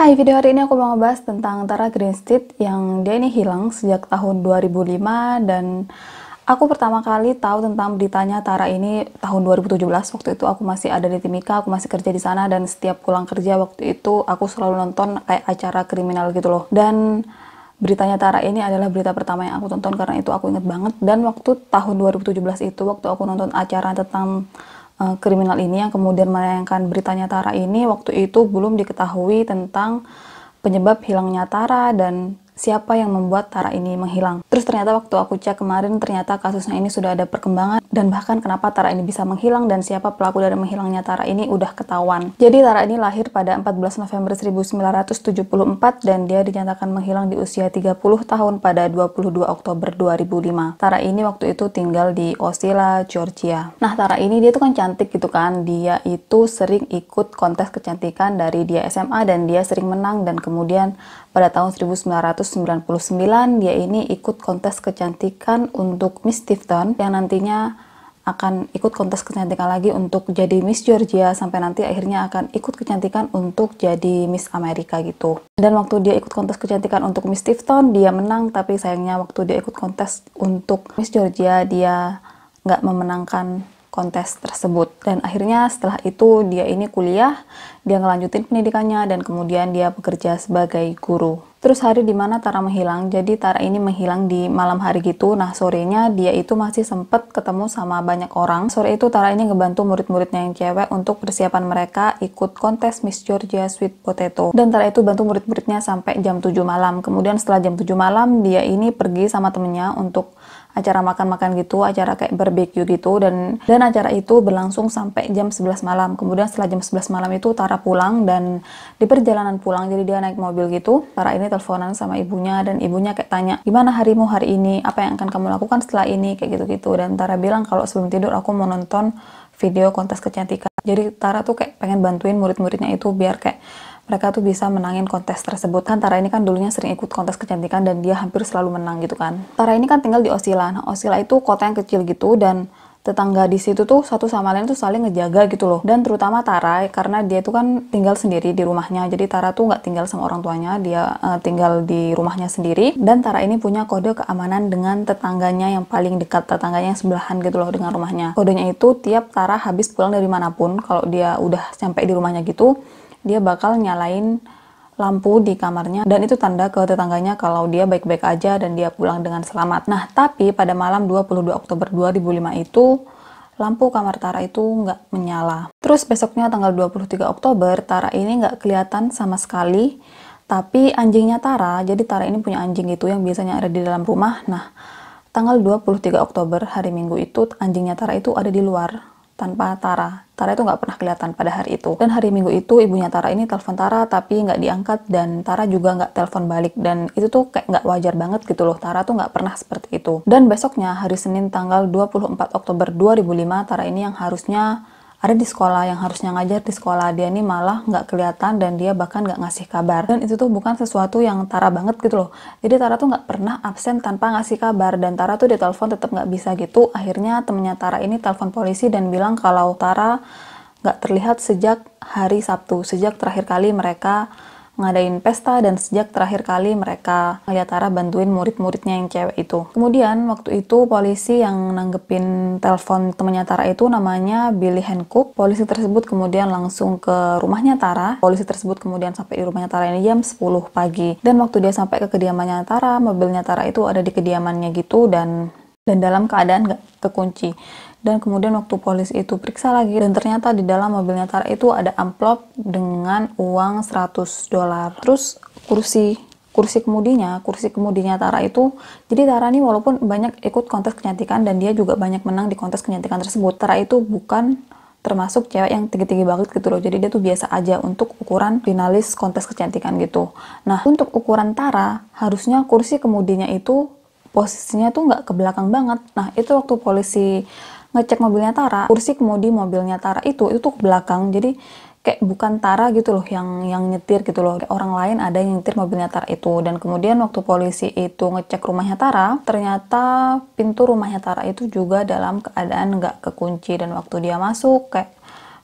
Hai, video hari ini aku mau ngebahas tentang Tara Greenstreet yang dia ini hilang sejak tahun 2005 dan aku pertama kali tahu tentang beritanya Tara ini tahun 2017. Waktu itu aku masih ada di Timika, aku masih kerja di sana dan setiap pulang kerja waktu itu aku selalu nonton kayak acara kriminal gitu loh. Dan beritanya Tara ini adalah berita pertama yang aku tonton karena itu aku inget banget dan waktu tahun 2017 itu waktu aku nonton acara tentang Eh, kriminal ini yang kemudian menayangkan beritanya Tara ini waktu itu belum diketahui tentang penyebab hilangnya Tara dan siapa yang membuat Tara ini menghilang. Terus ternyata waktu aku cek kemarin ternyata kasusnya ini sudah ada perkembangan dan bahkan kenapa Tara ini bisa menghilang dan siapa pelaku dari menghilangnya Tara ini udah ketahuan. Jadi Tara ini lahir pada 14 November 1974 dan dia dinyatakan menghilang di usia 30 tahun pada 22 Oktober 2005. Tara ini waktu itu tinggal di Osila, Georgia. Nah Tara ini dia tuh kan cantik gitu kan, dia itu sering ikut kontes kecantikan dari dia SMA dan dia sering menang dan kemudian pada tahun 1999, dia ini ikut kontes kecantikan untuk Miss Tifton yang nantinya akan ikut kontes kecantikan lagi untuk jadi Miss Georgia sampai nanti akhirnya akan ikut kecantikan untuk jadi Miss Amerika gitu. Dan waktu dia ikut kontes kecantikan untuk Miss Tifton, dia menang tapi sayangnya waktu dia ikut kontes untuk Miss Georgia, dia nggak memenangkan kontes tersebut dan akhirnya setelah itu dia ini kuliah dia ngelanjutin pendidikannya dan kemudian dia bekerja sebagai guru terus hari dimana Tara menghilang jadi Tara ini menghilang di malam hari gitu nah sorenya dia itu masih sempet ketemu sama banyak orang sore itu Tara ini ngebantu murid-muridnya yang cewek untuk persiapan mereka ikut kontes Miss Georgia Sweet Potato dan Tara itu bantu murid-muridnya sampai jam 7 malam kemudian setelah jam 7 malam dia ini pergi sama temennya untuk acara makan-makan gitu, acara kayak barbecue gitu dan dan acara itu berlangsung sampai jam 11 malam. Kemudian setelah jam 11 malam itu Tara pulang dan di perjalanan pulang jadi dia naik mobil gitu. Tara ini teleponan sama ibunya dan ibunya kayak tanya, "Gimana harimu hari ini? Apa yang akan kamu lakukan setelah ini?" kayak gitu-gitu. Dan Tara bilang kalau sebelum tidur aku mau nonton video kontes kecantikan. Jadi Tara tuh kayak pengen bantuin murid-muridnya itu biar kayak mereka tuh bisa menangin kontes tersebut. Kan Tara ini kan dulunya sering ikut kontes kecantikan dan dia hampir selalu menang gitu kan. Tara ini kan tinggal di Osila. Nah, Osila itu kota yang kecil gitu dan tetangga di situ tuh satu sama lain tuh saling ngejaga gitu loh dan terutama Tara karena dia tuh kan tinggal sendiri di rumahnya jadi Tara tuh nggak tinggal sama orang tuanya dia uh, tinggal di rumahnya sendiri dan Tara ini punya kode keamanan dengan tetangganya yang paling dekat tetangganya yang sebelahan gitu loh dengan rumahnya kodenya itu tiap Tara habis pulang dari manapun kalau dia udah sampai di rumahnya gitu dia bakal nyalain lampu di kamarnya dan itu tanda ke tetangganya kalau dia baik-baik aja dan dia pulang dengan selamat. Nah, tapi pada malam 22 Oktober 2005 itu lampu kamar Tara itu nggak menyala. Terus besoknya tanggal 23 Oktober, Tara ini nggak kelihatan sama sekali. Tapi anjingnya Tara, jadi Tara ini punya anjing itu yang biasanya ada di dalam rumah. Nah, tanggal 23 Oktober hari Minggu itu anjingnya Tara itu ada di luar tanpa Tara. Tara itu nggak pernah kelihatan pada hari itu. Dan hari Minggu itu ibunya Tara ini telepon Tara tapi nggak diangkat dan Tara juga nggak telepon balik. Dan itu tuh kayak nggak wajar banget gitu loh. Tara tuh nggak pernah seperti itu. Dan besoknya hari Senin tanggal 24 Oktober 2005 Tara ini yang harusnya ada di sekolah yang harusnya ngajar di sekolah dia ini malah nggak kelihatan dan dia bahkan nggak ngasih kabar dan itu tuh bukan sesuatu yang Tara banget gitu loh jadi Tara tuh nggak pernah absen tanpa ngasih kabar dan Tara tuh ditelepon tetap nggak bisa gitu akhirnya temennya Tara ini telepon polisi dan bilang kalau Tara nggak terlihat sejak hari Sabtu sejak terakhir kali mereka ngadain pesta dan sejak terakhir kali mereka lihat Tara bantuin murid-muridnya yang cewek itu. Kemudian waktu itu polisi yang nanggepin telepon temannya Tara itu namanya Billy Hancock. Polisi tersebut kemudian langsung ke rumahnya Tara. Polisi tersebut kemudian sampai di rumahnya Tara ini jam 10 pagi. Dan waktu dia sampai ke kediamannya Tara, mobilnya Tara itu ada di kediamannya gitu dan dan dalam keadaan gak terkunci Dan kemudian waktu polisi itu periksa lagi dan ternyata di dalam mobilnya Tara itu ada amplop dengan uang 100 dolar. Terus kursi kursi kemudinya, kursi kemudinya Tara itu, jadi Tara ini walaupun banyak ikut kontes kecantikan dan dia juga banyak menang di kontes kecantikan tersebut, Tara itu bukan termasuk cewek yang tinggi-tinggi banget gitu loh. Jadi dia tuh biasa aja untuk ukuran finalis kontes kecantikan gitu. Nah, untuk ukuran Tara, harusnya kursi kemudinya itu posisinya tuh nggak ke belakang banget. Nah, itu waktu polisi ngecek mobilnya Tara, kursi kemudi mobilnya Tara itu itu ke belakang. Jadi kayak bukan Tara gitu loh yang yang nyetir gitu loh. Orang lain ada yang nyetir mobilnya Tara itu dan kemudian waktu polisi itu ngecek rumahnya Tara, ternyata pintu rumahnya Tara itu juga dalam keadaan nggak kekunci dan waktu dia masuk kayak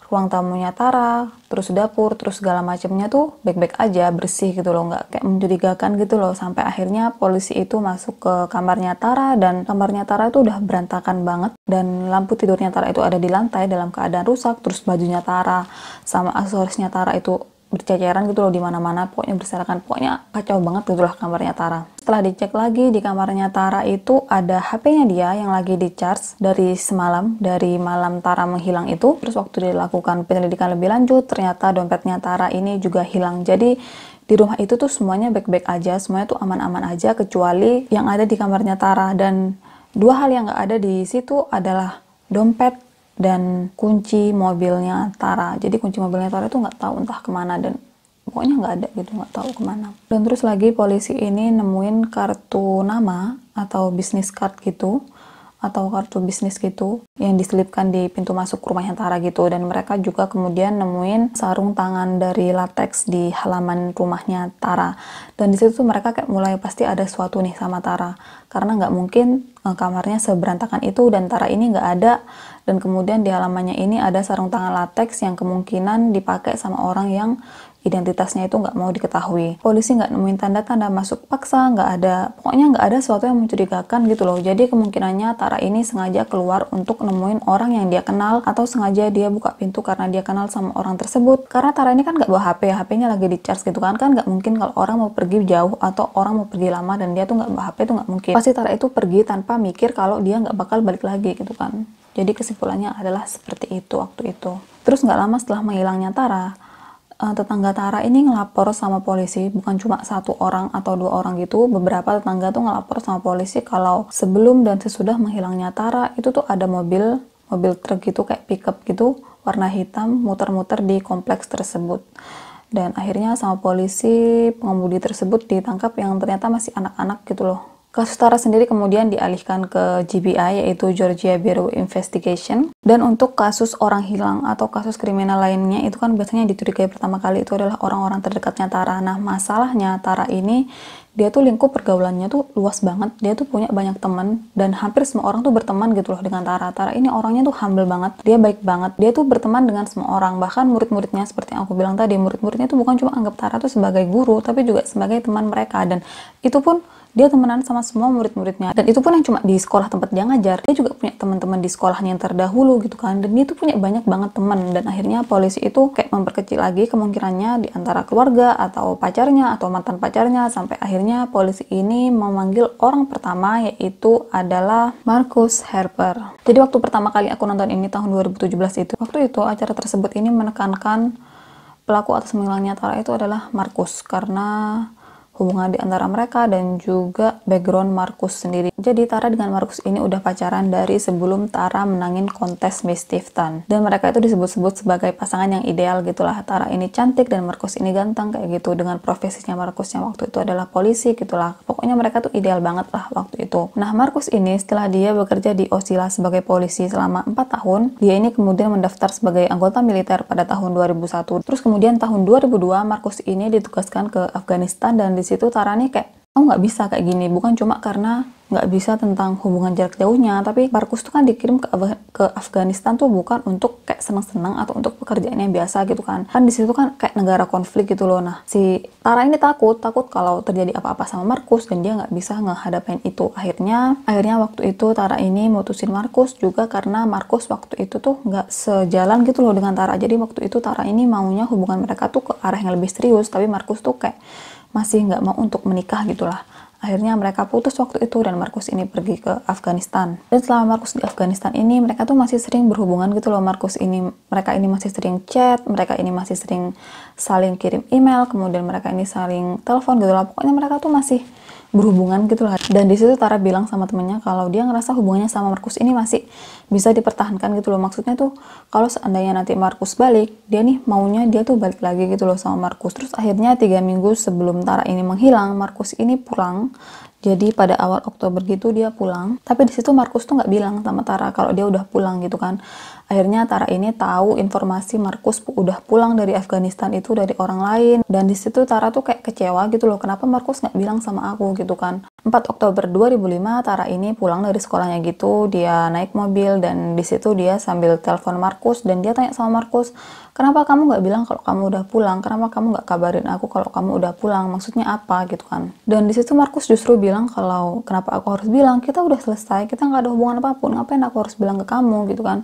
ruang tamunya Tara, terus dapur, terus segala macamnya tuh baik-baik aja, bersih gitu loh, nggak kayak mencurigakan gitu loh. Sampai akhirnya polisi itu masuk ke kamarnya Tara dan kamarnya Tara itu udah berantakan banget dan lampu tidurnya Tara itu ada di lantai dalam keadaan rusak, terus bajunya Tara sama aksesorisnya Tara itu berceceran gitu loh di mana-mana, pokoknya berserakan, pokoknya kacau banget gitulah kamarnya Tara setelah dicek lagi di kamarnya Tara itu ada HP-nya dia yang lagi di charge dari semalam, dari malam Tara menghilang itu. Terus waktu dilakukan penyelidikan lebih lanjut, ternyata dompetnya Tara ini juga hilang. Jadi di rumah itu tuh semuanya baik-baik aja, semuanya tuh aman-aman aja kecuali yang ada di kamarnya Tara dan dua hal yang gak ada di situ adalah dompet dan kunci mobilnya Tara. Jadi kunci mobilnya Tara tuh nggak tahu entah kemana dan pokoknya nggak ada gitu nggak tahu kemana dan terus lagi polisi ini nemuin kartu nama atau bisnis card gitu atau kartu bisnis gitu yang diselipkan di pintu masuk rumahnya Tara gitu dan mereka juga kemudian nemuin sarung tangan dari latex di halaman rumahnya Tara dan di situ mereka kayak mulai pasti ada sesuatu nih sama Tara karena nggak mungkin eh, kamarnya seberantakan itu dan Tara ini nggak ada dan kemudian di halamannya ini ada sarung tangan latex yang kemungkinan dipakai sama orang yang identitasnya itu nggak mau diketahui. Polisi nggak nemuin tanda-tanda masuk paksa, nggak ada, pokoknya nggak ada sesuatu yang mencurigakan gitu loh. Jadi kemungkinannya Tara ini sengaja keluar untuk nemuin orang yang dia kenal atau sengaja dia buka pintu karena dia kenal sama orang tersebut. Karena Tara ini kan nggak bawa HP, HP-nya lagi di charge gitu kan, kan nggak mungkin kalau orang mau pergi jauh atau orang mau pergi lama dan dia tuh nggak bawa HP itu nggak mungkin. Pasti Tara itu pergi tanpa mikir kalau dia nggak bakal balik lagi gitu kan. Jadi kesimpulannya adalah seperti itu waktu itu. Terus nggak lama setelah menghilangnya Tara, uh, tetangga Tara ini ngelapor sama polisi bukan cuma satu orang atau dua orang gitu beberapa tetangga tuh ngelapor sama polisi kalau sebelum dan sesudah menghilangnya Tara itu tuh ada mobil mobil truk gitu kayak pickup gitu warna hitam muter-muter di kompleks tersebut dan akhirnya sama polisi pengemudi tersebut ditangkap yang ternyata masih anak-anak gitu loh Kasus Tara sendiri kemudian dialihkan ke GBI yaitu Georgia Bureau Investigation dan untuk kasus orang hilang atau kasus kriminal lainnya itu kan biasanya dicurigai pertama kali itu adalah orang-orang terdekatnya Tara. Nah, masalahnya Tara ini dia tuh lingkup pergaulannya tuh luas banget. Dia tuh punya banyak temen dan hampir semua orang tuh berteman gitu loh dengan Tara. Tara ini orangnya tuh humble banget. Dia baik banget. Dia tuh berteman dengan semua orang. Bahkan murid-muridnya seperti yang aku bilang tadi, murid-muridnya tuh bukan cuma anggap Tara tuh sebagai guru, tapi juga sebagai teman mereka dan itu pun dia temenan sama semua murid-muridnya dan itu pun yang cuma di sekolah tempat dia ngajar dia juga punya teman-teman di sekolahnya yang terdahulu gitu kan dan dia tuh punya banyak banget teman dan akhirnya polisi itu kayak memperkecil lagi kemungkinannya di antara keluarga atau pacarnya atau mantan pacarnya sampai akhirnya polisi ini memanggil orang pertama yaitu adalah Marcus Harper jadi waktu pertama kali aku nonton ini tahun 2017 itu waktu itu acara tersebut ini menekankan pelaku atas menghilangnya Tara itu adalah Markus karena hubungan di antara mereka dan juga background Markus sendiri. Jadi Tara dengan Markus ini udah pacaran dari sebelum Tara menangin kontes Miss Tifton. Dan mereka itu disebut-sebut sebagai pasangan yang ideal gitulah. Tara ini cantik dan Markus ini ganteng kayak gitu dengan profesinya Markus yang waktu itu adalah polisi gitulah. Pokoknya mereka tuh ideal banget lah waktu itu. Nah, Markus ini setelah dia bekerja di Osila sebagai polisi selama 4 tahun, dia ini kemudian mendaftar sebagai anggota militer pada tahun 2001. Terus kemudian tahun 2002 Markus ini ditugaskan ke Afghanistan dan di situ Tarani kayak oh nggak bisa kayak gini bukan cuma karena nggak bisa tentang hubungan jarak jauhnya tapi Markus tuh kan dikirim ke, ke Afghanistan tuh bukan untuk kayak seneng-seneng atau untuk pekerjaan yang biasa gitu kan kan di situ kan kayak negara konflik gitu loh nah si Tara ini takut takut kalau terjadi apa-apa sama Markus dan dia nggak bisa ngehadapin itu akhirnya akhirnya waktu itu Tara ini mutusin Markus juga karena Markus waktu itu tuh nggak sejalan gitu loh dengan Tara jadi waktu itu Tara ini maunya hubungan mereka tuh ke arah yang lebih serius tapi Markus tuh kayak masih nggak mau untuk menikah gitulah. Akhirnya mereka putus waktu itu dan Markus ini pergi ke Afghanistan. Dan selama Markus di Afghanistan ini mereka tuh masih sering berhubungan gitu loh Markus ini. Mereka ini masih sering chat, mereka ini masih sering saling kirim email, kemudian mereka ini saling telepon gitu loh. Pokoknya mereka tuh masih berhubungan gitu lah. Dan di situ Tara bilang sama temennya kalau dia ngerasa hubungannya sama Markus ini masih bisa dipertahankan gitu loh. Maksudnya tuh kalau seandainya nanti Markus balik, dia nih maunya dia tuh balik lagi gitu loh sama Markus. Terus akhirnya tiga minggu sebelum Tara ini menghilang, Markus ini pulang jadi pada awal Oktober gitu dia pulang. Tapi di situ Markus tuh nggak bilang sama Tara kalau dia udah pulang gitu kan. Akhirnya Tara ini tahu informasi Markus udah pulang dari Afghanistan itu dari orang lain dan di situ Tara tuh kayak kecewa gitu loh kenapa Markus nggak bilang sama aku gitu kan. 4 Oktober 2005 Tara ini pulang dari sekolahnya gitu, dia naik mobil dan di situ dia sambil telepon Markus dan dia tanya sama Markus, "Kenapa kamu nggak bilang kalau kamu udah pulang? Kenapa kamu nggak kabarin aku kalau kamu udah pulang? Maksudnya apa?" gitu kan. Dan di situ Markus justru bilang kalau kenapa aku harus bilang? Kita udah selesai, kita nggak ada hubungan apapun. Ngapain aku harus bilang ke kamu gitu kan?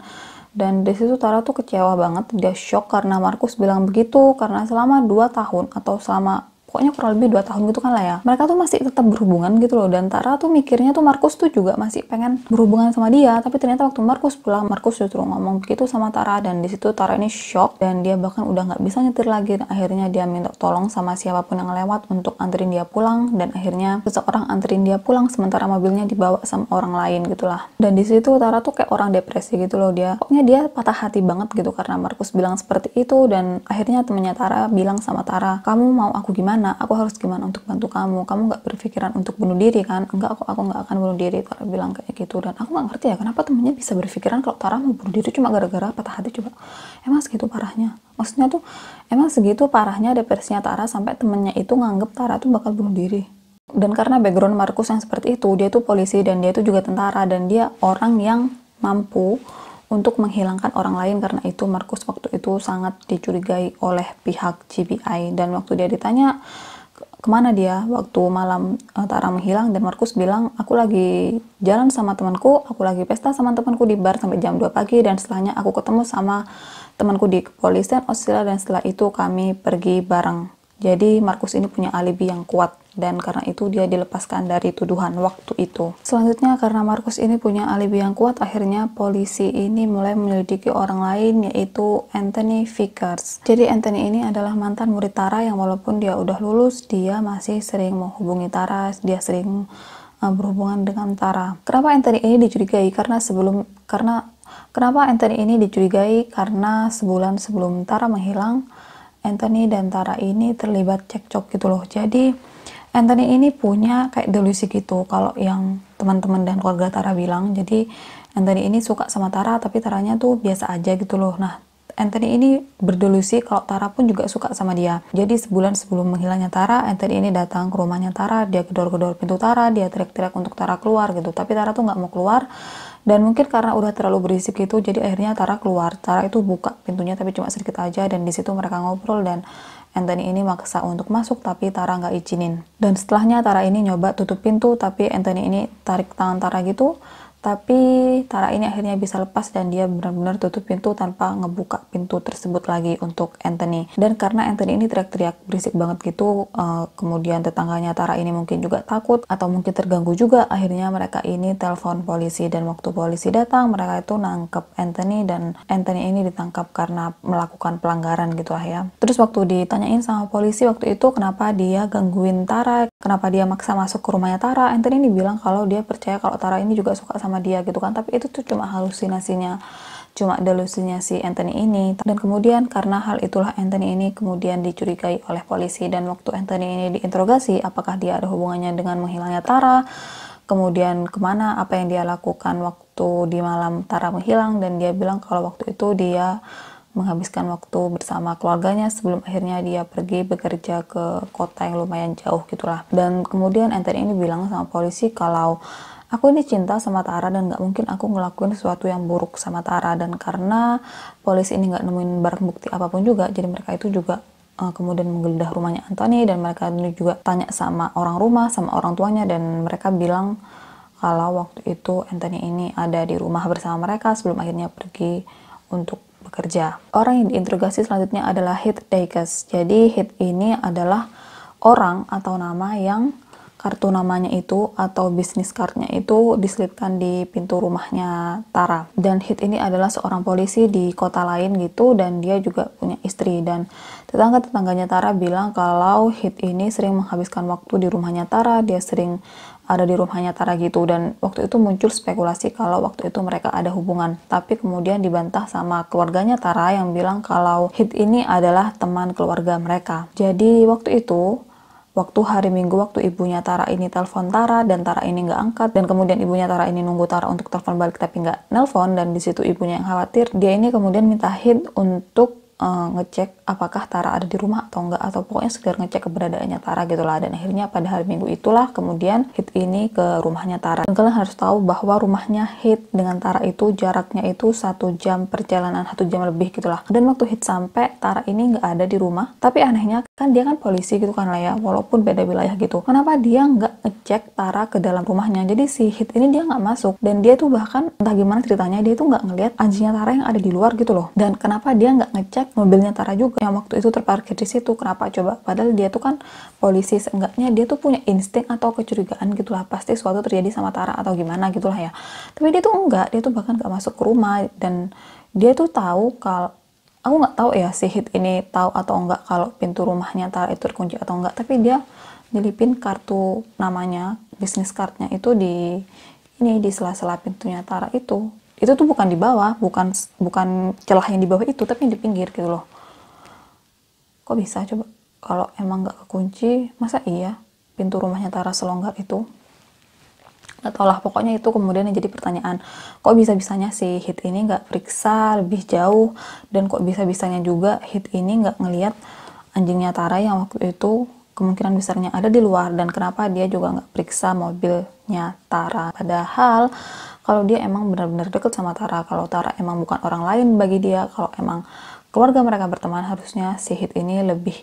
Dan di situ Tara tuh kecewa banget, dia shock karena Markus bilang begitu, karena selama 2 tahun atau selama pokoknya kurang lebih dua tahun gitu kan lah ya mereka tuh masih tetap berhubungan gitu loh dan Tara tuh mikirnya tuh Markus tuh juga masih pengen berhubungan sama dia tapi ternyata waktu Markus pulang Markus justru ngomong gitu sama Tara dan disitu Tara ini shock dan dia bahkan udah nggak bisa nyetir lagi dan akhirnya dia minta tolong sama siapapun yang lewat untuk anterin dia pulang dan akhirnya seseorang anterin dia pulang sementara mobilnya dibawa sama orang lain gitulah dan disitu Tara tuh kayak orang depresi gitu loh dia pokoknya dia patah hati banget gitu karena Markus bilang seperti itu dan akhirnya temennya Tara bilang sama Tara kamu mau aku gimana gimana aku harus gimana untuk bantu kamu kamu nggak berpikiran untuk bunuh diri kan enggak aku aku nggak akan bunuh diri Tara bilang kayak gitu dan aku nggak ngerti ya kenapa temennya bisa berpikiran kalau Tara mau bunuh diri cuma gara-gara patah hati coba emang eh, segitu parahnya maksudnya tuh emang eh, segitu parahnya depresinya Tara sampai temennya itu nganggep Tara tuh bakal bunuh diri dan karena background Markus yang seperti itu dia tuh polisi dan dia tuh juga tentara dan dia orang yang mampu untuk menghilangkan orang lain karena itu Markus waktu itu sangat dicurigai oleh pihak GBI dan waktu dia ditanya kemana dia waktu malam eh, Tara menghilang dan Markus bilang aku lagi jalan sama temanku aku lagi pesta sama temanku di bar sampai jam 2 pagi dan setelahnya aku ketemu sama temanku di kepolisian Australia dan setelah itu kami pergi bareng jadi Markus ini punya alibi yang kuat dan karena itu dia dilepaskan dari tuduhan waktu itu. Selanjutnya karena Markus ini punya alibi yang kuat, akhirnya polisi ini mulai menyelidiki orang lain yaitu Anthony Vickers. Jadi Anthony ini adalah mantan murid Tara yang walaupun dia udah lulus, dia masih sering menghubungi Tara, dia sering eh, berhubungan dengan Tara. Kenapa Anthony ini dicurigai? Karena sebelum karena kenapa Anthony ini dicurigai? Karena sebulan sebelum Tara menghilang, Anthony dan Tara ini terlibat cekcok gitu loh. Jadi Anthony ini punya kayak delusi gitu kalau yang teman-teman dan keluarga Tara bilang. Jadi Anthony ini suka sama Tara tapi Taranya tuh biasa aja gitu loh. Nah Anthony ini berdelusi kalau Tara pun juga suka sama dia. Jadi sebulan sebelum menghilangnya Tara, Anthony ini datang ke rumahnya Tara, dia gedor-gedor pintu Tara, dia teriak-teriak untuk Tara keluar gitu. Tapi Tara tuh nggak mau keluar dan mungkin karena udah terlalu berisik gitu jadi akhirnya Tara keluar Tara itu buka pintunya tapi cuma sedikit aja dan di situ mereka ngobrol dan Anthony ini maksa untuk masuk tapi Tara nggak izinin dan setelahnya Tara ini nyoba tutup pintu tapi Anthony ini tarik tangan Tara gitu tapi Tara ini akhirnya bisa lepas dan dia benar-benar tutup pintu tanpa ngebuka pintu tersebut lagi untuk Anthony. Dan karena Anthony ini teriak-teriak berisik banget gitu, uh, kemudian tetangganya Tara ini mungkin juga takut atau mungkin terganggu juga. Akhirnya mereka ini telepon polisi dan waktu polisi datang mereka itu nangkep Anthony dan Anthony ini ditangkap karena melakukan pelanggaran gitu lah ya. Terus waktu ditanyain sama polisi waktu itu kenapa dia gangguin Tara, kenapa dia maksa masuk ke rumahnya Tara, Anthony ini bilang kalau dia percaya kalau Tara ini juga suka sama sama dia gitu kan tapi itu tuh cuma halusinasinya cuma delusinya si Anthony ini dan kemudian karena hal itulah Anthony ini kemudian dicurigai oleh polisi dan waktu Anthony ini diinterogasi apakah dia ada hubungannya dengan menghilangnya Tara kemudian kemana apa yang dia lakukan waktu di malam Tara menghilang dan dia bilang kalau waktu itu dia menghabiskan waktu bersama keluarganya sebelum akhirnya dia pergi bekerja ke kota yang lumayan jauh gitulah dan kemudian Anthony ini bilang sama polisi kalau Aku ini cinta sama Tara dan gak mungkin aku ngelakuin sesuatu yang buruk sama Tara dan karena polisi ini gak nemuin barang bukti apapun juga, jadi mereka itu juga uh, kemudian menggeledah rumahnya Anthony dan mereka juga tanya sama orang rumah, sama orang tuanya dan mereka bilang kalau waktu itu Anthony ini ada di rumah bersama mereka sebelum akhirnya pergi untuk bekerja. Orang yang diinterogasi selanjutnya adalah Hit Dacus. Jadi Hit ini adalah orang atau nama yang kartu namanya itu atau bisnis cardnya itu diselipkan di pintu rumahnya Tara. Dan Hit ini adalah seorang polisi di kota lain gitu dan dia juga punya istri dan tetangga-tetangganya Tara bilang kalau Hit ini sering menghabiskan waktu di rumahnya Tara, dia sering ada di rumahnya Tara gitu dan waktu itu muncul spekulasi kalau waktu itu mereka ada hubungan tapi kemudian dibantah sama keluarganya Tara yang bilang kalau Hit ini adalah teman keluarga mereka jadi waktu itu waktu hari Minggu waktu ibunya Tara ini telepon Tara dan Tara ini nggak angkat dan kemudian ibunya Tara ini nunggu Tara untuk telepon balik tapi nggak nelpon dan di situ ibunya yang khawatir dia ini kemudian minta hint untuk Eh, ngecek apakah Tara ada di rumah atau enggak atau pokoknya sekedar ngecek keberadaannya Tara gitu lah dan akhirnya pada hari Minggu itulah kemudian Hit ini ke rumahnya Tara dan kalian harus tahu bahwa rumahnya Hit dengan Tara itu jaraknya itu satu jam perjalanan satu jam lebih gitu lah dan waktu Hit sampai Tara ini enggak ada di rumah tapi anehnya kan dia kan polisi gitu kan lah ya walaupun beda wilayah gitu kenapa dia enggak ngecek Tara ke dalam rumahnya jadi si Hit ini dia enggak masuk dan dia tuh bahkan entah gimana ceritanya dia tuh enggak ngelihat anjingnya Tara yang ada di luar gitu loh dan kenapa dia enggak ngecek mobilnya Tara juga yang waktu itu terparkir di situ kenapa coba padahal dia tuh kan polisi seenggaknya dia tuh punya insting atau kecurigaan gitulah pasti suatu terjadi sama Tara atau gimana gitulah ya tapi dia tuh enggak dia tuh bahkan gak masuk ke rumah dan dia tuh tahu kalau aku nggak tahu ya si hit ini tahu atau enggak kalau pintu rumahnya Tara itu terkunci atau enggak tapi dia nyelipin kartu namanya bisnis cardnya itu di ini di sela-sela pintunya Tara itu itu tuh bukan di bawah bukan bukan celah yang di bawah itu tapi yang di pinggir gitu loh kok bisa coba kalau emang nggak kekunci masa iya pintu rumahnya Tara selonggar itu Atau lah pokoknya itu kemudian yang jadi pertanyaan kok bisa bisanya si hit ini nggak periksa lebih jauh dan kok bisa bisanya juga hit ini nggak ngelihat anjingnya Tara yang waktu itu kemungkinan besarnya ada di luar dan kenapa dia juga nggak periksa mobilnya Tara padahal kalau dia emang benar-benar deket sama Tara kalau Tara emang bukan orang lain bagi dia kalau emang keluarga mereka berteman harusnya si Hit ini lebih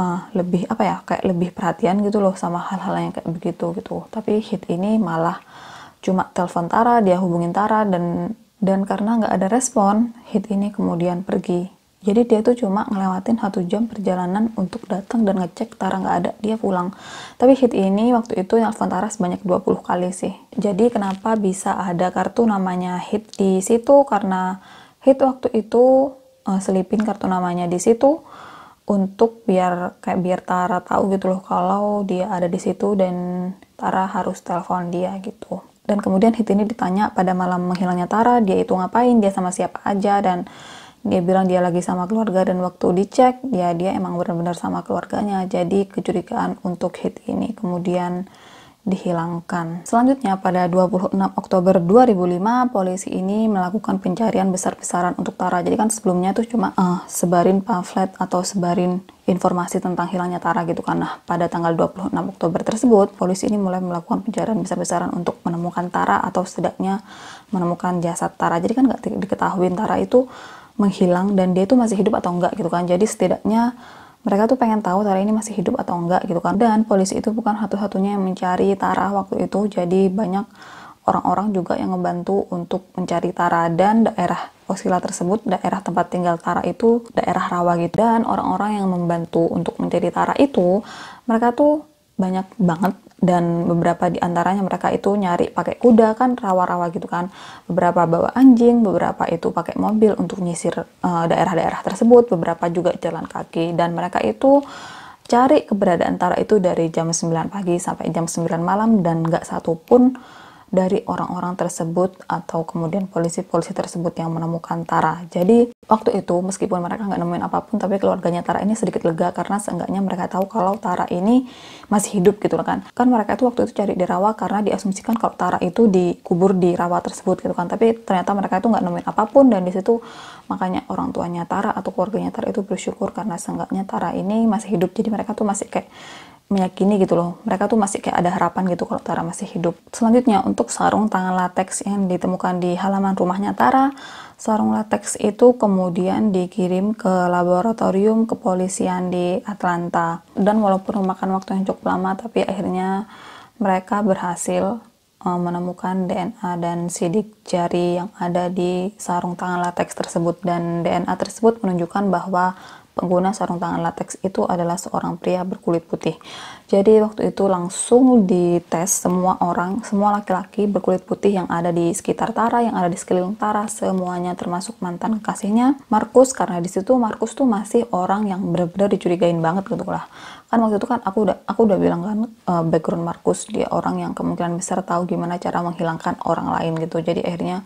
uh, lebih apa ya kayak lebih perhatian gitu loh sama hal-hal yang kayak begitu gitu tapi Hit ini malah cuma telepon Tara dia hubungin Tara dan dan karena nggak ada respon Hit ini kemudian pergi jadi dia tuh cuma ngelewatin satu jam perjalanan untuk datang dan ngecek Tara nggak ada dia pulang tapi hit ini waktu itu nelfon Tara sebanyak 20 kali sih jadi kenapa bisa ada kartu namanya hit di situ karena hit waktu itu uh, selipin kartu namanya di situ untuk biar kayak biar Tara tahu gitu loh kalau dia ada di situ dan Tara harus telepon dia gitu dan kemudian hit ini ditanya pada malam menghilangnya Tara dia itu ngapain dia sama siapa aja dan dia bilang dia lagi sama keluarga dan waktu dicek dia ya dia emang benar-benar sama keluarganya jadi kecurigaan untuk hit ini kemudian dihilangkan. Selanjutnya pada 26 Oktober 2005 polisi ini melakukan pencarian besar-besaran untuk Tara. Jadi kan sebelumnya tuh cuma uh, sebarin pamflet atau sebarin informasi tentang hilangnya Tara gitu kan. Nah, pada tanggal 26 Oktober tersebut polisi ini mulai melakukan pencarian besar-besaran untuk menemukan Tara atau setidaknya menemukan jasad Tara. Jadi kan nggak diketahui Tara itu menghilang dan dia itu masih hidup atau enggak gitu kan jadi setidaknya mereka tuh pengen tahu Tara ini masih hidup atau enggak gitu kan dan polisi itu bukan satu-satunya yang mencari Tara waktu itu jadi banyak orang-orang juga yang membantu untuk mencari Tara dan daerah Osila tersebut, daerah tempat tinggal Tara itu daerah rawa gitu dan orang-orang yang membantu untuk mencari Tara itu mereka tuh banyak banget dan beberapa di antaranya mereka itu nyari pakai kuda kan rawa-rawa gitu kan beberapa bawa anjing beberapa itu pakai mobil untuk nyisir eh, daerah-daerah tersebut beberapa juga jalan kaki dan mereka itu cari keberadaan Tara itu dari jam 9 pagi sampai jam 9 malam dan nggak satupun pun dari orang-orang tersebut atau kemudian polisi-polisi tersebut yang menemukan Tara. Jadi waktu itu meskipun mereka nggak nemuin apapun tapi keluarganya Tara ini sedikit lega karena seenggaknya mereka tahu kalau Tara ini masih hidup gitu kan. Kan mereka itu waktu itu cari di rawa karena diasumsikan kalau Tara itu dikubur di rawa tersebut gitu kan. Tapi ternyata mereka itu nggak nemuin apapun dan di situ makanya orang tuanya Tara atau keluarganya Tara itu bersyukur karena seenggaknya Tara ini masih hidup jadi mereka tuh masih kayak meyakini gitu loh mereka tuh masih kayak ada harapan gitu kalau Tara masih hidup selanjutnya untuk sarung tangan latex yang ditemukan di halaman rumahnya Tara sarung latex itu kemudian dikirim ke laboratorium kepolisian di Atlanta dan walaupun memakan waktu yang cukup lama tapi akhirnya mereka berhasil eh, menemukan DNA dan sidik jari yang ada di sarung tangan latex tersebut dan DNA tersebut menunjukkan bahwa pengguna sarung tangan latex itu adalah seorang pria berkulit putih. Jadi waktu itu langsung dites semua orang, semua laki-laki berkulit putih yang ada di sekitar Tara, yang ada di sekeliling Tara, semuanya termasuk mantan kekasihnya Markus karena di situ Markus tuh masih orang yang benar-benar dicurigain banget gitu lah. Kan waktu itu kan aku udah aku udah bilang kan eh, background Markus dia orang yang kemungkinan besar tahu gimana cara menghilangkan orang lain gitu. Jadi akhirnya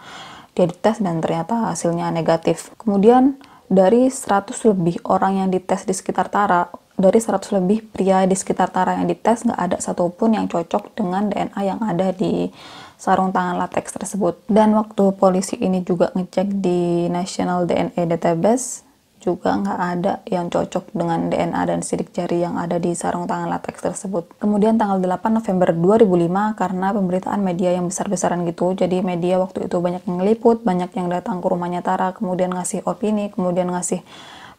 dia dites dan ternyata hasilnya negatif. Kemudian dari 100 lebih orang yang dites di sekitar Tara, dari 100 lebih pria di sekitar Tara yang dites nggak ada satupun yang cocok dengan DNA yang ada di sarung tangan latex tersebut. Dan waktu polisi ini juga ngecek di National DNA Database, juga nggak ada yang cocok dengan DNA dan sidik jari yang ada di sarung tangan latex tersebut. Kemudian tanggal 8 November 2005 karena pemberitaan media yang besar-besaran gitu, jadi media waktu itu banyak yang ngeliput, banyak yang datang ke rumahnya Tara, kemudian ngasih opini, kemudian ngasih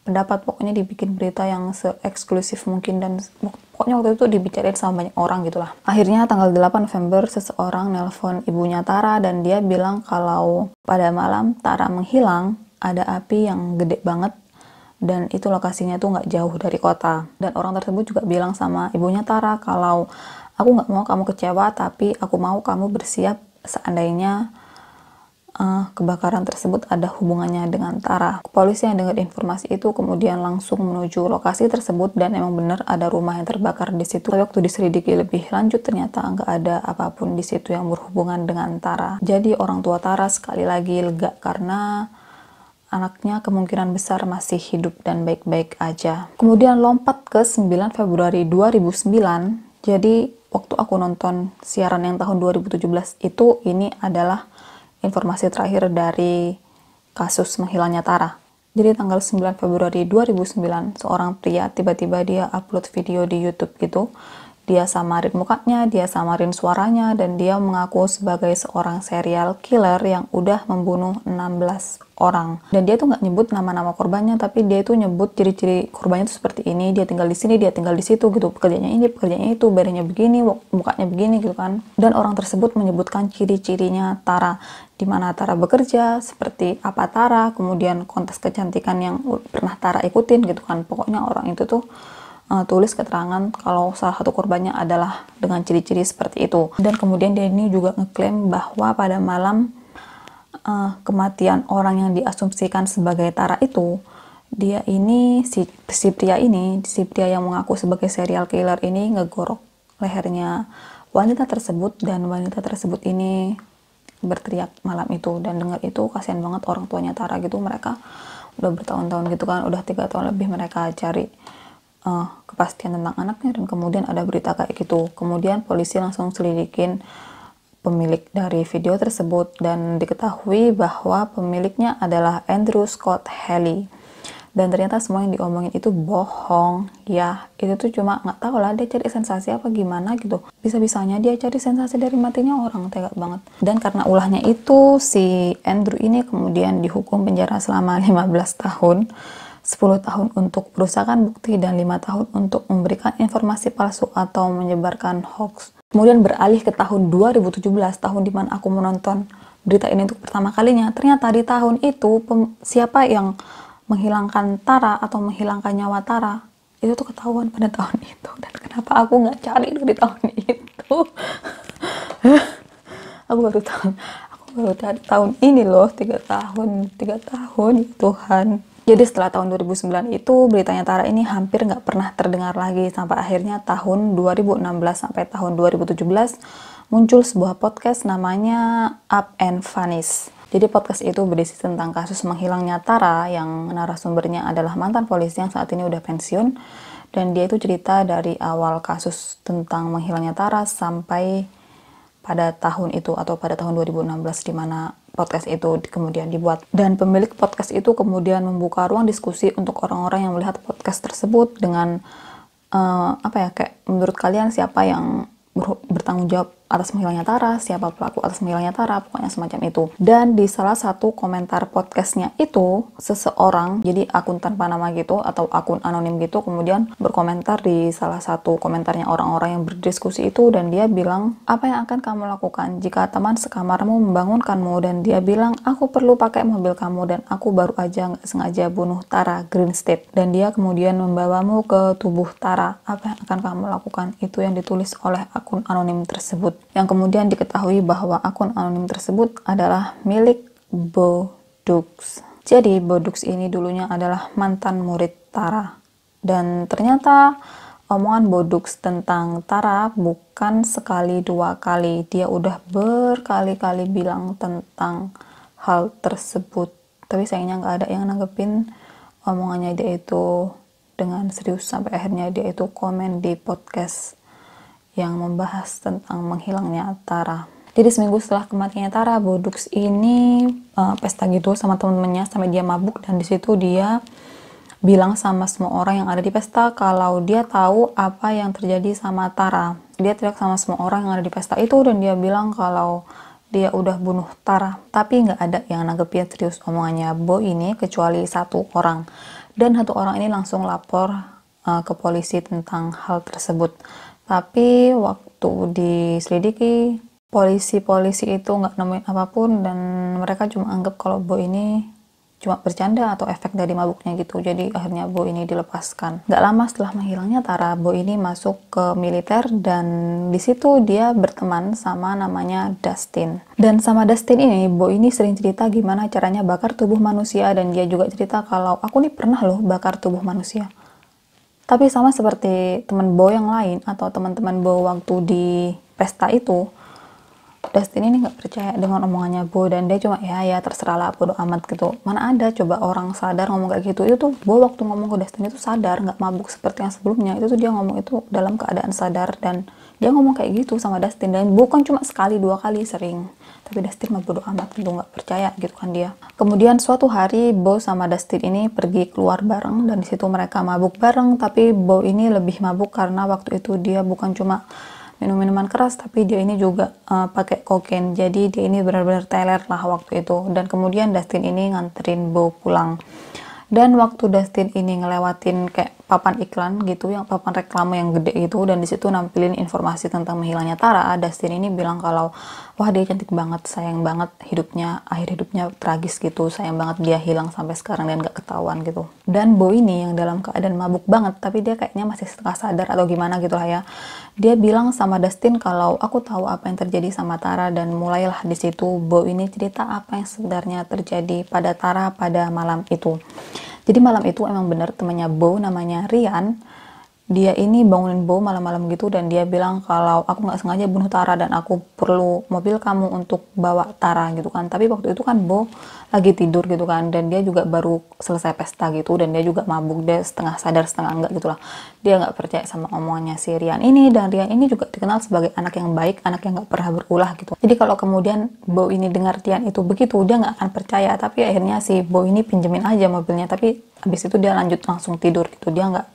pendapat, pokoknya dibikin berita yang se-eksklusif mungkin dan pokoknya waktu itu dibicarain sama banyak orang gitu lah. Akhirnya tanggal 8 November seseorang nelpon ibunya Tara dan dia bilang kalau pada malam Tara menghilang, ada api yang gede banget dan itu lokasinya tuh nggak jauh dari kota dan orang tersebut juga bilang sama ibunya Tara kalau aku nggak mau kamu kecewa tapi aku mau kamu bersiap seandainya uh, kebakaran tersebut ada hubungannya dengan Tara. Polisi yang dengar informasi itu kemudian langsung menuju lokasi tersebut dan emang benar ada rumah yang terbakar di situ. Tapi waktu diselidiki lebih lanjut ternyata nggak ada apapun di situ yang berhubungan dengan Tara. Jadi orang tua Tara sekali lagi lega karena anaknya kemungkinan besar masih hidup dan baik-baik aja. Kemudian lompat ke 9 Februari 2009, jadi waktu aku nonton siaran yang tahun 2017 itu ini adalah informasi terakhir dari kasus menghilangnya Tara. Jadi tanggal 9 Februari 2009, seorang pria tiba-tiba dia upload video di YouTube gitu dia samarin mukanya, dia samarin suaranya, dan dia mengaku sebagai seorang serial killer yang udah membunuh 16 orang. Dan dia tuh nggak nyebut nama-nama korbannya, tapi dia itu nyebut ciri-ciri korbannya tuh seperti ini, dia tinggal di sini, dia tinggal di situ gitu, pekerjaannya ini, pekerjaannya itu, badannya begini, mukanya begini gitu kan. Dan orang tersebut menyebutkan ciri-cirinya Tara di mana Tara bekerja, seperti apa Tara, kemudian kontes kecantikan yang pernah Tara ikutin gitu kan. Pokoknya orang itu tuh uh, tulis keterangan kalau salah satu korbannya adalah dengan ciri-ciri seperti itu. Dan kemudian dia ini juga ngeklaim bahwa pada malam uh, kematian orang yang diasumsikan sebagai Tara itu, dia ini si, si pria ini, si pria yang mengaku sebagai serial killer ini ngegorok lehernya wanita tersebut dan wanita tersebut ini berteriak malam itu dan dengar itu kasihan banget orang tuanya Tara gitu mereka udah bertahun-tahun gitu kan udah tiga tahun lebih mereka cari uh, kepastian tentang anaknya dan kemudian ada berita kayak gitu kemudian polisi langsung selidikin pemilik dari video tersebut dan diketahui bahwa pemiliknya adalah Andrew Scott Haley dan ternyata semua yang diomongin itu bohong ya itu tuh cuma nggak tahu lah dia cari sensasi apa gimana gitu bisa-bisanya dia cari sensasi dari matinya orang tega banget dan karena ulahnya itu si Andrew ini kemudian dihukum penjara selama 15 tahun 10 tahun untuk perusahaan bukti dan lima tahun untuk memberikan informasi palsu atau menyebarkan hoax. Kemudian beralih ke tahun 2017, tahun di mana aku menonton berita ini untuk pertama kalinya. Ternyata di tahun itu siapa yang menghilangkan Tara atau menghilangkan nyawa Tara itu tuh ketahuan pada tahun itu dan kenapa aku nggak cari itu di tahun itu aku baru tahu aku baru tahun ini loh tiga tahun tiga tahun ya Tuhan jadi setelah tahun 2009 itu, beritanya Tara ini hampir nggak pernah terdengar lagi sampai akhirnya tahun 2016 sampai tahun 2017 muncul sebuah podcast namanya Up and Vanish. Jadi podcast itu berisi tentang kasus menghilangnya Tara yang narasumbernya adalah mantan polisi yang saat ini udah pensiun dan dia itu cerita dari awal kasus tentang menghilangnya Tara sampai pada tahun itu atau pada tahun 2016 di mana podcast itu kemudian dibuat dan pemilik podcast itu kemudian membuka ruang diskusi untuk orang-orang yang melihat podcast tersebut dengan uh, apa ya kayak menurut kalian siapa yang bertanggung jawab atas menghilangnya Tara, siapa pelaku atas menghilangnya Tara, pokoknya semacam itu. Dan di salah satu komentar podcastnya itu, seseorang, jadi akun tanpa nama gitu, atau akun anonim gitu, kemudian berkomentar di salah satu komentarnya orang-orang yang berdiskusi itu, dan dia bilang, apa yang akan kamu lakukan jika teman sekamarmu membangunkanmu, dan dia bilang, aku perlu pakai mobil kamu, dan aku baru aja nggak sengaja bunuh Tara Green State. Dan dia kemudian membawamu ke tubuh Tara, apa yang akan kamu lakukan? Itu yang ditulis oleh akun anonim tersebut yang kemudian diketahui bahwa akun anonim tersebut adalah milik Bodux. Jadi Bodux ini dulunya adalah mantan murid Tara. Dan ternyata omongan Bodux tentang Tara bukan sekali dua kali. Dia udah berkali-kali bilang tentang hal tersebut. Tapi sayangnya nggak ada yang nanggepin omongannya dia itu dengan serius sampai akhirnya dia itu komen di podcast yang membahas tentang menghilangnya Tara. Jadi seminggu setelah kematiannya Tara, Bodux ini uh, pesta gitu sama temen-temennya sampai dia mabuk dan disitu dia bilang sama semua orang yang ada di pesta kalau dia tahu apa yang terjadi sama Tara. Dia teriak sama semua orang yang ada di pesta itu dan dia bilang kalau dia udah bunuh Tara. Tapi nggak ada yang nanggepin serius omongannya Bo ini kecuali satu orang. Dan satu orang ini langsung lapor uh, ke polisi tentang hal tersebut. Tapi waktu diselidiki, polisi-polisi itu nggak nemuin apapun dan mereka cuma anggap kalau bo ini cuma bercanda atau efek dari mabuknya gitu. Jadi akhirnya Bo ini dilepaskan. nggak lama setelah menghilangnya Tara, Bo ini masuk ke militer dan di situ dia berteman sama namanya Dustin. Dan sama Dustin ini, Bo ini sering cerita gimana caranya bakar tubuh manusia dan dia juga cerita kalau aku nih pernah loh bakar tubuh manusia. Tapi sama seperti teman Bo yang lain atau teman-teman Bo waktu di pesta itu, Dustin ini nggak percaya dengan omongannya Bo dan dia cuma ya ya terserah lah bodo amat gitu. Mana ada coba orang sadar ngomong kayak gitu. Itu tuh Bo waktu ngomong ke Dustin itu sadar nggak mabuk seperti yang sebelumnya. Itu tuh dia ngomong itu dalam keadaan sadar dan dia ngomong kayak gitu sama Dustin dan bukan cuma sekali dua kali sering tapi Dustin mah bodo amat tentu nggak percaya gitu kan dia kemudian suatu hari Bo sama Dustin ini pergi keluar bareng dan disitu mereka mabuk bareng tapi Bo ini lebih mabuk karena waktu itu dia bukan cuma minum minuman keras tapi dia ini juga uh, pakai kokain jadi dia ini benar-benar teler lah waktu itu dan kemudian Dustin ini nganterin Bo pulang dan waktu Dustin ini ngelewatin kayak papan iklan gitu, yang papan reklame yang gede gitu, dan disitu nampilin informasi tentang menghilangnya Tara, Dustin ini bilang kalau, wah dia cantik banget, sayang banget hidupnya, akhir hidupnya tragis gitu, sayang banget dia hilang sampai sekarang dan gak ketahuan gitu. Dan Boy ini yang dalam keadaan mabuk banget, tapi dia kayaknya masih setengah sadar atau gimana gitu lah ya. Dia bilang sama Dustin kalau aku tahu apa yang terjadi sama Tara dan mulailah disitu situ Boy ini cerita apa yang sebenarnya terjadi pada Tara pada malam itu jadi malam itu emang bener temannya Bo namanya Rian dia ini bangunin Bo malam-malam gitu dan dia bilang kalau aku nggak sengaja bunuh Tara dan aku perlu mobil kamu untuk bawa Tara gitu kan tapi waktu itu kan Bo lagi tidur gitu kan dan dia juga baru selesai pesta gitu dan dia juga mabuk dia setengah sadar setengah enggak gitu lah dia nggak percaya sama omongannya si Rian ini dan Rian ini juga dikenal sebagai anak yang baik anak yang nggak pernah berulah gitu jadi kalau kemudian Bo ini dengar Rian itu begitu dia nggak akan percaya tapi akhirnya si Bo ini pinjemin aja mobilnya tapi habis itu dia lanjut langsung tidur gitu dia nggak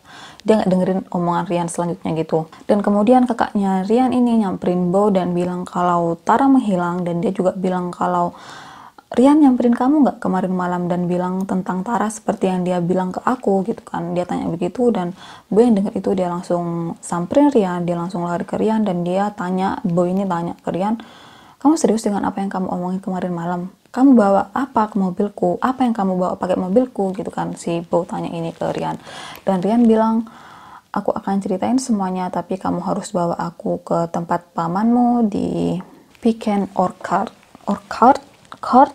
dia nggak dengerin omongan Rian selanjutnya gitu dan kemudian kakaknya Rian ini nyamperin Bo dan bilang kalau Tara menghilang dan dia juga bilang kalau Rian nyamperin kamu nggak kemarin malam dan bilang tentang Tara seperti yang dia bilang ke aku gitu kan dia tanya begitu dan Bo yang denger itu dia langsung samperin Rian dia langsung lari ke Rian dan dia tanya Bo ini tanya ke Rian kamu serius dengan apa yang kamu omongin kemarin malam kamu bawa apa ke mobilku apa yang kamu bawa pakai mobilku gitu kan si Bo tanya ini ke Rian dan Rian bilang aku akan ceritain semuanya tapi kamu harus bawa aku ke tempat pamanmu di Piken Orkard Orkard Court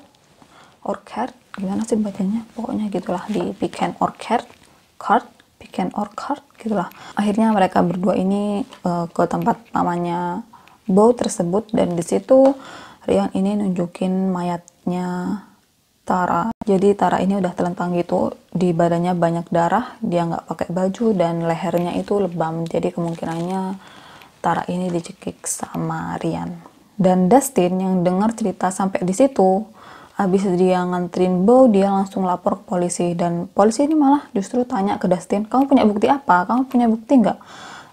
Orkard gimana sih bacanya pokoknya gitulah di Piken Orkard Court Piken Orkard gitulah akhirnya mereka berdua ini uh, ke tempat pamannya Bo tersebut dan di situ Rian ini nunjukin mayat miliknya Tara. Jadi Tara ini udah telentang gitu, di badannya banyak darah, dia nggak pakai baju dan lehernya itu lebam. Jadi kemungkinannya Tara ini dicekik sama Rian. Dan Dustin yang dengar cerita sampai di situ, habis dia nganterin Bow, dia langsung lapor ke polisi dan polisi ini malah justru tanya ke Dustin, "Kamu punya bukti apa? Kamu punya bukti nggak?"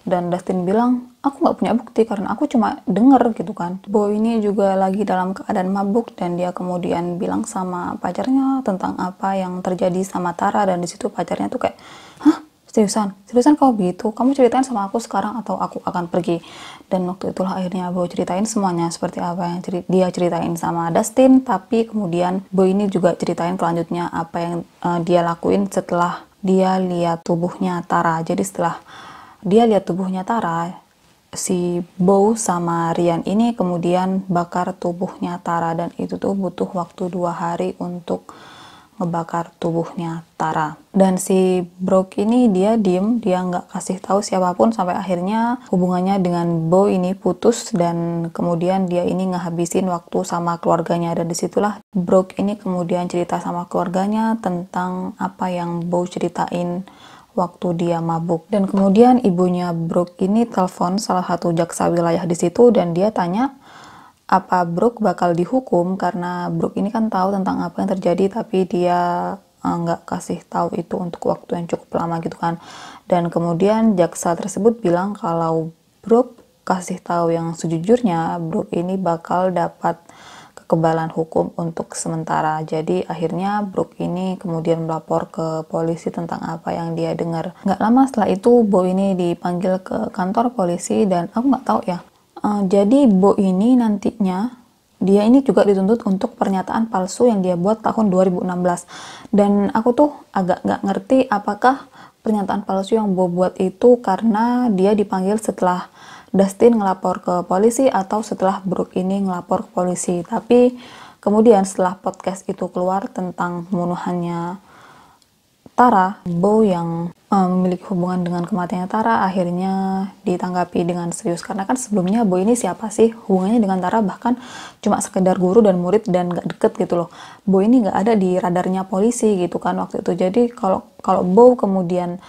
Dan Dustin bilang, aku nggak punya bukti karena aku cuma denger gitu kan boy ini juga lagi dalam keadaan mabuk dan dia kemudian bilang sama pacarnya tentang apa yang terjadi sama Tara dan disitu pacarnya tuh kayak hah seriusan seriusan kau begitu kamu ceritain sama aku sekarang atau aku akan pergi dan waktu itulah akhirnya Boy ceritain semuanya seperti apa yang ceri dia ceritain sama Dustin tapi kemudian Boy ini juga ceritain selanjutnya apa yang uh, dia lakuin setelah dia lihat tubuhnya Tara jadi setelah dia lihat tubuhnya Tara si Bow sama Rian ini kemudian bakar tubuhnya Tara dan itu tuh butuh waktu dua hari untuk ngebakar tubuhnya Tara. Dan si Brock ini dia diem, dia nggak kasih tahu siapapun sampai akhirnya hubungannya dengan Bo ini putus dan kemudian dia ini ngehabisin waktu sama keluarganya dan disitulah Brock ini kemudian cerita sama keluarganya tentang apa yang Bo ceritain waktu dia mabuk. Dan kemudian ibunya Brooke ini telepon salah satu jaksa wilayah di situ dan dia tanya apa Brooke bakal dihukum karena Brooke ini kan tahu tentang apa yang terjadi tapi dia eh, nggak kasih tahu itu untuk waktu yang cukup lama gitu kan. Dan kemudian jaksa tersebut bilang kalau Brooke kasih tahu yang sejujurnya, Brooke ini bakal dapat kekebalan hukum untuk sementara. Jadi akhirnya Brooke ini kemudian melapor ke polisi tentang apa yang dia dengar. Nggak lama setelah itu Bo ini dipanggil ke kantor polisi dan aku nggak tahu ya. Uh, jadi Bo ini nantinya dia ini juga dituntut untuk pernyataan palsu yang dia buat tahun 2016. Dan aku tuh agak nggak ngerti apakah pernyataan palsu yang Bo buat itu karena dia dipanggil setelah Dustin ngelapor ke polisi atau setelah Brooke ini ngelapor ke polisi. Tapi kemudian setelah podcast itu keluar tentang pembunuhannya Tara, Bo yang um, memiliki hubungan dengan kematiannya Tara akhirnya ditanggapi dengan serius karena kan sebelumnya Bo ini siapa sih hubungannya dengan Tara bahkan cuma sekedar guru dan murid dan gak deket gitu loh Bo ini gak ada di radarnya polisi gitu kan waktu itu jadi kalau kalau Bo kemudian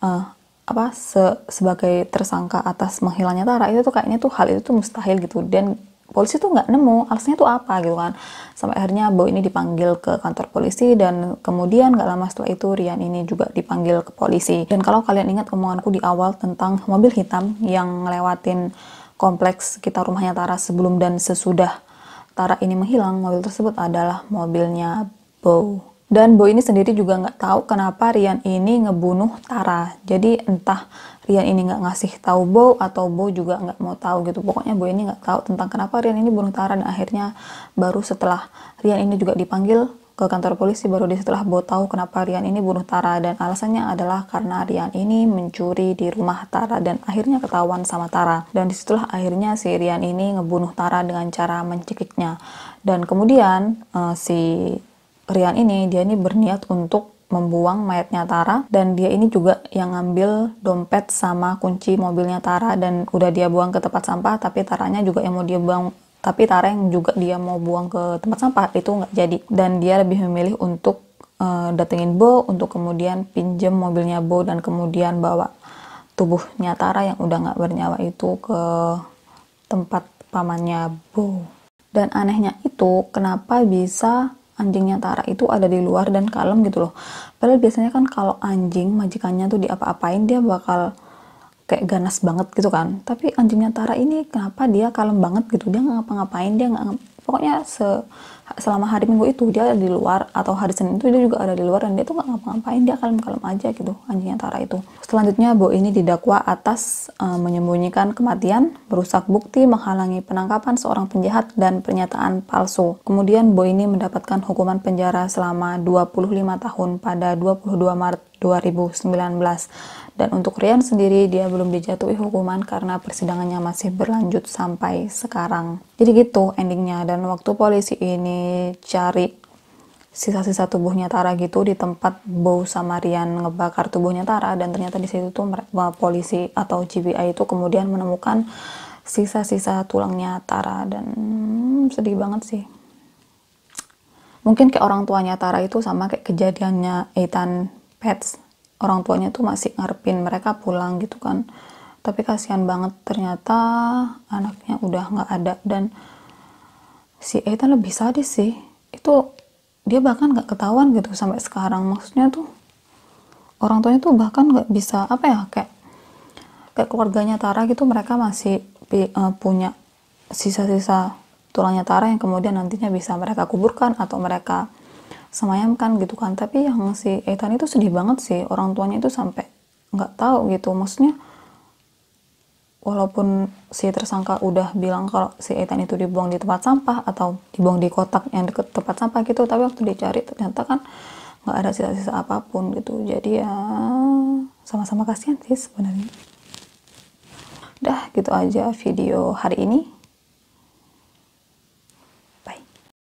eh, apa se sebagai tersangka atas menghilangnya Tara itu tuh kayaknya tuh hal itu tuh mustahil gitu dan polisi tuh nggak nemu alasannya tuh apa gitu kan sampai akhirnya Bo ini dipanggil ke kantor polisi dan kemudian nggak lama setelah itu Rian ini juga dipanggil ke polisi dan kalau kalian ingat omonganku di awal tentang mobil hitam yang ngelewatin kompleks sekitar rumahnya Tara sebelum dan sesudah Tara ini menghilang mobil tersebut adalah mobilnya Bo dan Boy ini sendiri juga nggak tahu kenapa Rian ini ngebunuh Tara. Jadi entah Rian ini nggak ngasih tahu Bo atau Bo juga nggak mau tahu gitu. Pokoknya Boy ini nggak tahu tentang kenapa Rian ini bunuh Tara dan akhirnya baru setelah Rian ini juga dipanggil ke kantor polisi baru di setelah Bo tahu kenapa Rian ini bunuh Tara dan alasannya adalah karena Rian ini mencuri di rumah Tara dan akhirnya ketahuan sama Tara dan disitulah akhirnya si Rian ini ngebunuh Tara dengan cara mencekiknya dan kemudian uh, si Rian ini dia ini berniat untuk membuang mayatnya Tara dan dia ini juga yang ngambil dompet sama kunci mobilnya Tara dan udah dia buang ke tempat sampah tapi Taranya juga yang mau dia buang tapi Tara yang juga dia mau buang ke tempat sampah itu nggak jadi dan dia lebih memilih untuk uh, datengin Bo untuk kemudian pinjem mobilnya Bo dan kemudian bawa tubuhnya Tara yang udah nggak bernyawa itu ke tempat pamannya Bo dan anehnya itu kenapa bisa anjingnya Tara itu ada di luar dan kalem gitu loh. Padahal biasanya kan kalau anjing majikannya tuh diapa-apain dia bakal kayak ganas banget gitu kan. Tapi anjingnya Tara ini kenapa dia kalem banget gitu? Dia nggak ngapa-ngapain, dia nggak pokoknya se selama hari minggu itu dia ada di luar atau hari Senin itu dia juga ada di luar dan dia tuh nggak ngapa-ngapain dia kalem-kalem aja gitu anjingnya Tara itu selanjutnya Bo ini didakwa atas e, menyembunyikan kematian merusak bukti menghalangi penangkapan seorang penjahat dan pernyataan palsu kemudian Bo ini mendapatkan hukuman penjara selama 25 tahun pada 22 Maret 2019 dan untuk Rian sendiri dia belum dijatuhi hukuman karena persidangannya masih berlanjut sampai sekarang jadi gitu endingnya dan waktu polisi ini cari sisa-sisa tubuhnya Tara gitu di tempat bau Samarian ngebakar tubuhnya Tara dan ternyata di situ tuh polisi atau GBI itu kemudian menemukan sisa-sisa tulangnya Tara dan hmm, sedih banget sih mungkin kayak orang tuanya Tara itu sama kayak kejadiannya Ethan Pets orang tuanya tuh masih ngarepin mereka pulang gitu kan tapi kasihan banget ternyata anaknya udah nggak ada dan si Ethan lebih sadis sih itu dia bahkan nggak ketahuan gitu sampai sekarang maksudnya tuh orang tuanya tuh bahkan nggak bisa apa ya kayak kayak keluarganya Tara gitu mereka masih uh, punya sisa-sisa tulangnya Tara yang kemudian nantinya bisa mereka kuburkan atau mereka semayamkan gitu kan tapi yang si Ethan itu sedih banget sih orang tuanya itu sampai nggak tahu gitu maksudnya walaupun si tersangka udah bilang kalau si Ethan itu dibuang di tempat sampah atau dibuang di kotak yang deket tempat sampah gitu tapi waktu dicari ternyata kan nggak ada sisa-sisa apapun gitu jadi ya sama-sama kasihan sih sebenarnya udah gitu aja video hari ini